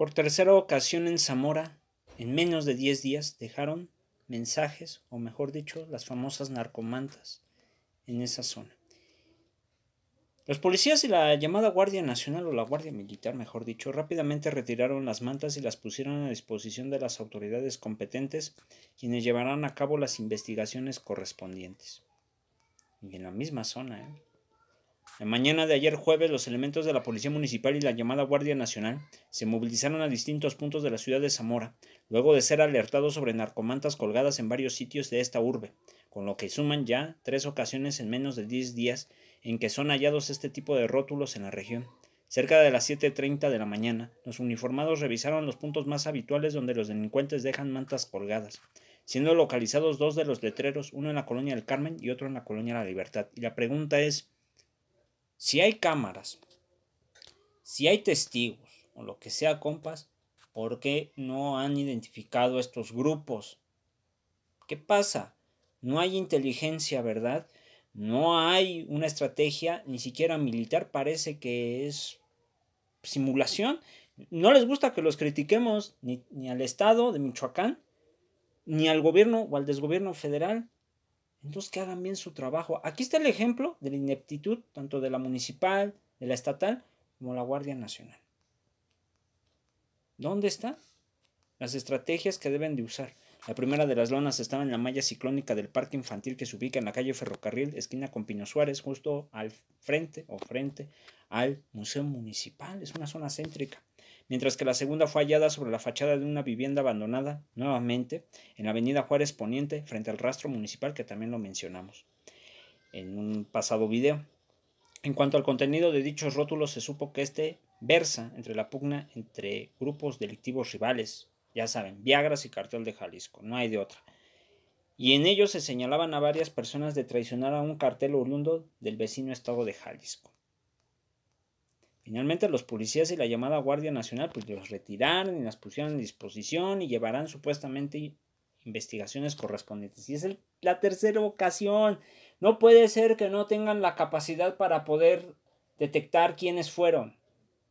Por tercera ocasión en Zamora, en menos de 10 días, dejaron mensajes, o mejor dicho, las famosas narcomantas en esa zona. Los policías y la llamada Guardia Nacional o la Guardia Militar, mejor dicho, rápidamente retiraron las mantas y las pusieron a disposición de las autoridades competentes, quienes llevarán a cabo las investigaciones correspondientes. Y en la misma zona, ¿eh? La mañana de ayer jueves, los elementos de la Policía Municipal y la llamada Guardia Nacional se movilizaron a distintos puntos de la ciudad de Zamora, luego de ser alertados sobre narcomantas colgadas en varios sitios de esta urbe, con lo que suman ya tres ocasiones en menos de 10 días en que son hallados este tipo de rótulos en la región. Cerca de las 7.30 de la mañana, los uniformados revisaron los puntos más habituales donde los delincuentes dejan mantas colgadas, siendo localizados dos de los letreros, uno en la colonia del Carmen y otro en la colonia La Libertad. Y la pregunta es, si hay cámaras, si hay testigos o lo que sea, compas, ¿por qué no han identificado estos grupos? ¿Qué pasa? No hay inteligencia, ¿verdad? No hay una estrategia, ni siquiera militar, parece que es simulación. No les gusta que los critiquemos ni, ni al Estado de Michoacán, ni al gobierno o al desgobierno federal. Entonces que hagan bien su trabajo. Aquí está el ejemplo de la ineptitud, tanto de la municipal, de la estatal, como la Guardia Nacional. ¿Dónde están las estrategias que deben de usar? La primera de las lonas estaba en la malla ciclónica del parque infantil que se ubica en la calle Ferrocarril, esquina con Pino Suárez, justo al frente o frente al Museo Municipal. Es una zona céntrica mientras que la segunda fue hallada sobre la fachada de una vivienda abandonada, nuevamente, en la avenida Juárez Poniente, frente al rastro municipal que también lo mencionamos en un pasado video. En cuanto al contenido de dichos rótulos, se supo que este versa entre la pugna entre grupos delictivos rivales, ya saben, Viagras y Cartel de Jalisco, no hay de otra. Y en ellos se señalaban a varias personas de traicionar a un cartel oriundo del vecino estado de Jalisco. Finalmente los policías y la llamada Guardia Nacional pues los retiraron y las pusieron a disposición y llevarán supuestamente investigaciones correspondientes. Y es la tercera ocasión. No puede ser que no tengan la capacidad para poder detectar quiénes fueron.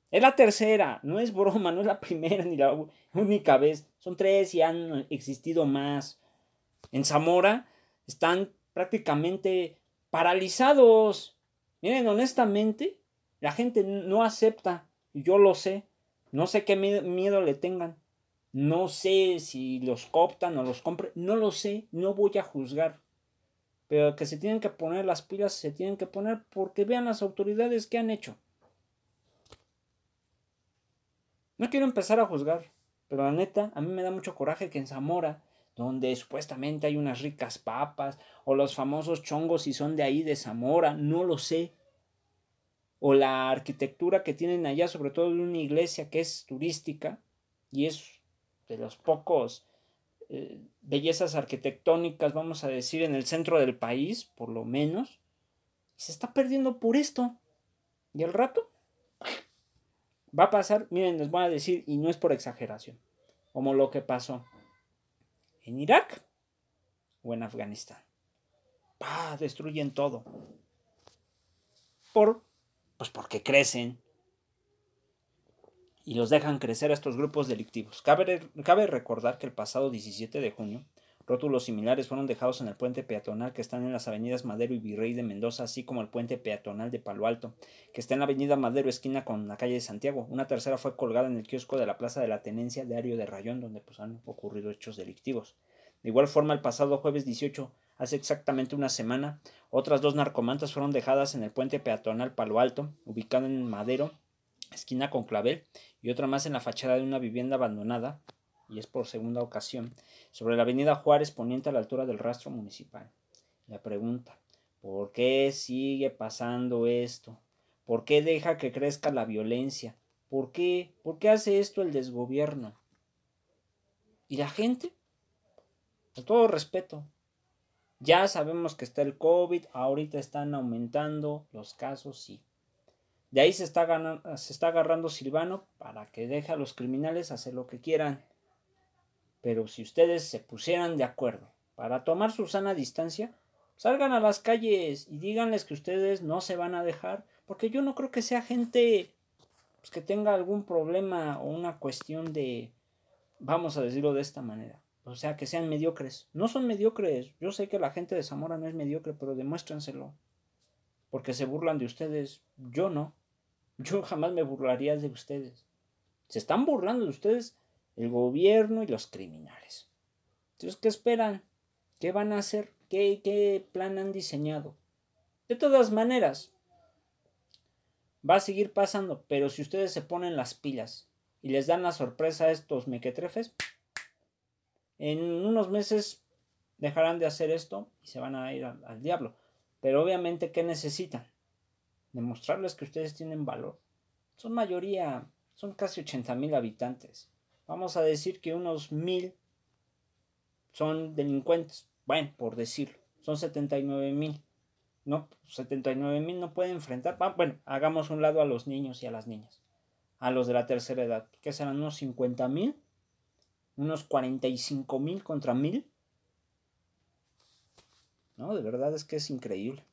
Es la tercera, no es broma, no es la primera ni la única vez. Son tres y han existido más. En Zamora están prácticamente paralizados. Miren, honestamente, la gente no acepta, yo lo sé. No sé qué miedo le tengan. No sé si los cooptan o los compren. No lo sé, no voy a juzgar. Pero que se tienen que poner las pilas, se tienen que poner porque vean las autoridades que han hecho. No quiero empezar a juzgar, pero la neta, a mí me da mucho coraje que en Zamora, donde supuestamente hay unas ricas papas, o los famosos chongos y son de ahí de Zamora, no lo sé, o la arquitectura que tienen allá, sobre todo de una iglesia que es turística y es de los pocos eh, bellezas arquitectónicas, vamos a decir, en el centro del país, por lo menos, se está perdiendo por esto. Y al rato va a pasar, miren, les voy a decir, y no es por exageración, como lo que pasó en Irak o en Afganistán. ¡Pah! Destruyen todo. Por pues porque crecen y los dejan crecer a estos grupos delictivos. Cabe, recordar que el pasado 17 de junio, rótulos similares fueron dejados en el puente peatonal que están en las avenidas Madero y Virrey de Mendoza, así como el puente peatonal de Palo Alto, que está en la avenida Madero esquina con la calle de Santiago. Una tercera fue colgada en el kiosco de la plaza de la Tenencia de Ario de Rayón, donde pues, han ocurrido hechos delictivos. De igual forma, el pasado jueves 18 hace exactamente una semana. Otras dos narcomantas fueron dejadas en el puente peatonal Palo Alto, ubicado en Madero, esquina con Clavel, y otra más en la fachada de una vivienda abandonada, y es por segunda ocasión, sobre la avenida Juárez poniente a la altura del rastro municipal. La pregunta, ¿por qué sigue pasando esto? ¿Por qué deja que crezca la violencia? ¿Por qué? ¿Por qué hace esto el desgobierno? ¿Y la gente? Con todo respeto, ya sabemos que está el COVID, ahorita están aumentando los casos, sí. De ahí se está, agarrando Silvano para que deje a los criminales hacer lo que quieran. Pero si ustedes se pusieran de acuerdo para tomar su sana distancia, salgan a las calles y díganles que ustedes no se van a dejar, porque yo no creo que sea gente pues, que tenga algún problema o una cuestión de, vamos a decirlo de esta manera, o sea, que sean mediocres. No son mediocres. Yo sé que la gente de Zamora no es mediocre, pero demuéstrenselo. Porque se burlan de ustedes. Yo no. Yo jamás me burlaría de ustedes. Se están burlando de ustedes el gobierno y los criminales. Entonces, ¿qué esperan? ¿Qué van a hacer? ¿Qué, qué plan han diseñado? De todas maneras, va a seguir pasando, pero si ustedes se ponen las pilas y les dan la sorpresa a estos mequetrefes, en unos meses dejarán de hacer esto y se van a ir al, diablo. Pero obviamente, ¿qué necesitan? Demostrarles que ustedes tienen valor. Son mayoría, son casi 80 mil habitantes. Vamos a decir que unos mil son delincuentes. Bueno, por decirlo, son 79 mil. No, 79 mil no pueden enfrentar. bueno, hagamos un lado a los niños y a las niñas. A los de la tercera edad, que serán unos 50 mil unos 45 mil contra mil. No, de verdad es que es increíble.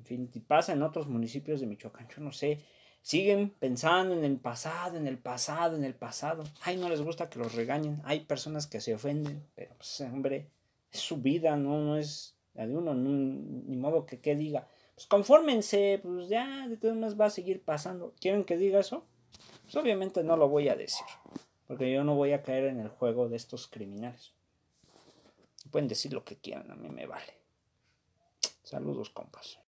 En fin, y pasa en otros municipios de Michoacán, yo no sé. Siguen pensando en el pasado, en el pasado, en el pasado. Ay, no les gusta que los regañen. Hay personas que se ofenden, pero pues, hombre, es su vida, no, es la de uno, ni modo que, qué diga. Pues confórmense, pues ya, de todas maneras va a seguir pasando. ¿Quieren que diga eso? Pues obviamente no lo voy a decir porque yo no voy a caer en el juego de estos criminales. Pueden decir lo que quieran, a mí me vale. Saludos, compas.